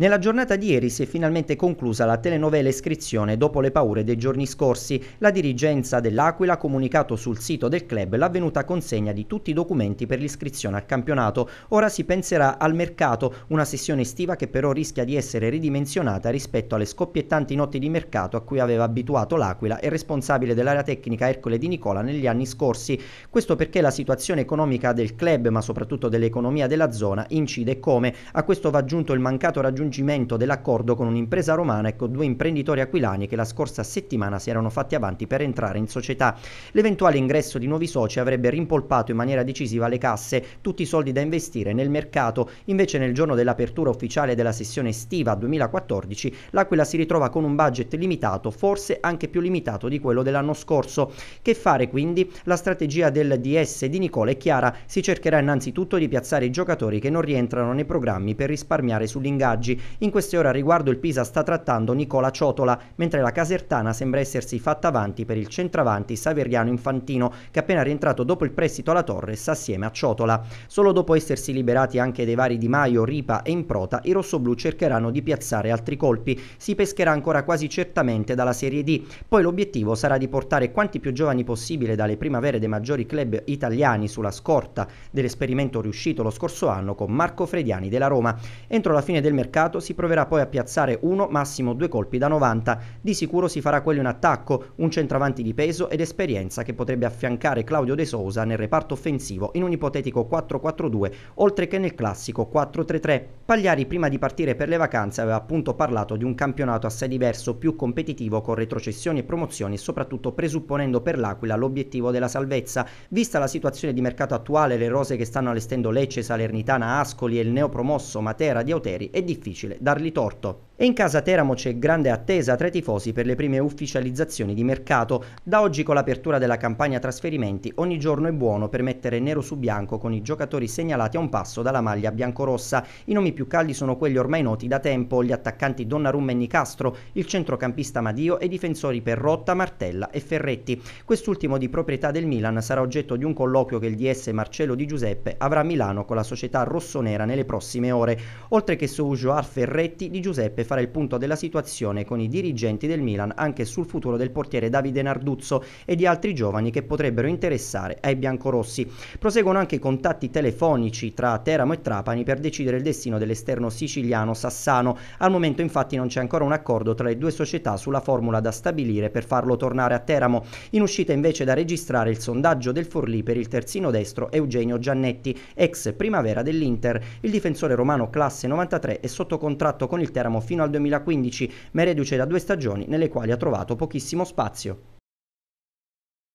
Nella giornata di ieri si è finalmente conclusa la telenovela iscrizione dopo le paure dei giorni scorsi. La dirigenza dell'Aquila ha comunicato sul sito del club l'avvenuta consegna di tutti i documenti per l'iscrizione al campionato. Ora si penserà al mercato, una sessione estiva che però rischia di essere ridimensionata rispetto alle scoppiettanti notti di mercato a cui aveva abituato l'Aquila e responsabile dell'area tecnica Ercole Di Nicola negli anni scorsi. Questo perché la situazione economica del club, ma soprattutto dell'economia della zona, incide come. A questo va aggiunto il mancato raggiungimento raggiungimento dell'accordo con un'impresa romana e con due imprenditori aquilani che la scorsa settimana si erano fatti avanti per entrare in società. L'eventuale ingresso di nuovi soci avrebbe rimpolpato in maniera decisiva le casse, tutti i soldi da investire nel mercato. Invece nel giorno dell'apertura ufficiale della sessione estiva 2014, l'Aquila si ritrova con un budget limitato, forse anche più limitato di quello dell'anno scorso. Che fare quindi? La strategia del DS di Nicola è chiara, si cercherà innanzitutto di piazzare i giocatori che non rientrano nei programmi per risparmiare sugli sondaggi. In queste ore a riguardo il Pisa sta trattando Nicola Ciotola, mentre la Casertana sembra essersi fatta avanti per il centravanti Saveriano Infantino, che appena rientrato dopo il prestito alla Torres assieme a Ciotola. Solo dopo essersi liberati anche dei vari Di Maio, Ripa e Improta, i rossoblù cercheranno di piazzare altri colpi. Si pescherà ancora quasi certamente dalla Serie D. Poi l'obiettivo sarà di portare quanti più giovani possibile dalle primavere dei maggiori club italiani sulla scorta dell'esperimento riuscito lo scorso anno con Marco Frediani della Roma. Entro la fine del mercato mercato si proverà poi a piazzare uno, massimo due colpi da 90. Di sicuro si farà quello in attacco, un centravanti di peso ed esperienza che potrebbe affiancare Claudio De Sousa nel reparto offensivo in un ipotetico 4-4-2, oltre che nel classico 4-3-3. Pagliari prima di partire per le vacanze aveva appunto parlato di un campionato assai diverso, più competitivo con retrocessioni e promozioni soprattutto presupponendo per l'Aquila l'obiettivo della salvezza. Vista la situazione di mercato attuale, le rose che stanno allestendo Lecce, Salernitana, Ascoli e il neopromosso Matera di Auteri è difficile difficile dargli torto. E in casa Teramo c'è grande attesa tra i tifosi per le prime ufficializzazioni di mercato. Da oggi con l'apertura della campagna trasferimenti ogni giorno è buono per mettere nero su bianco con i giocatori segnalati a un passo dalla maglia biancorossa. I nomi più caldi sono quelli ormai noti da tempo, gli attaccanti Donnarumma e Nicastro, il centrocampista Madio e i difensori Perrotta, Martella e Ferretti. Quest'ultimo di proprietà del Milan sarà oggetto di un colloquio che il DS Marcello Di Giuseppe avrà a Milano con la società rossonera nelle prossime ore, oltre che su Ujoa VAR Ferretti di Giuseppe farà il punto della situazione con i dirigenti del Milan anche sul futuro del portiere Davide Narduzzo e di altri giovani che potrebbero interessare ai biancorossi. Proseguono anche i contatti telefonici tra Teramo e Trapani per decidere il destino dell'esterno siciliano Sassano. Al momento infatti non c'è ancora un accordo tra le due società sulla formula da stabilire per farlo tornare a Teramo. In uscita invece da registrare il sondaggio del Forlì per il terzino destro Eugenio Giannetti, ex primavera dell'Inter. Il difensore romano classe 93 è sotto sotto contratto con il Teramo fino al 2015, ma è reduce da due stagioni nelle quali ha trovato pochissimo spazio.